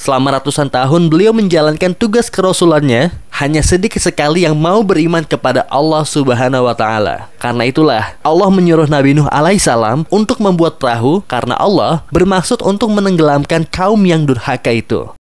Selama ratusan tahun beliau menjalankan tugas kerasulannya, hanya sedikit sekali yang mau beriman kepada Allah Subhanahu wa taala. Karena itulah Allah menyuruh Nabi Nuh alaihissalam untuk membuat perahu karena Allah bermaksud untuk menenggelamkan kaum yang durhaka itu.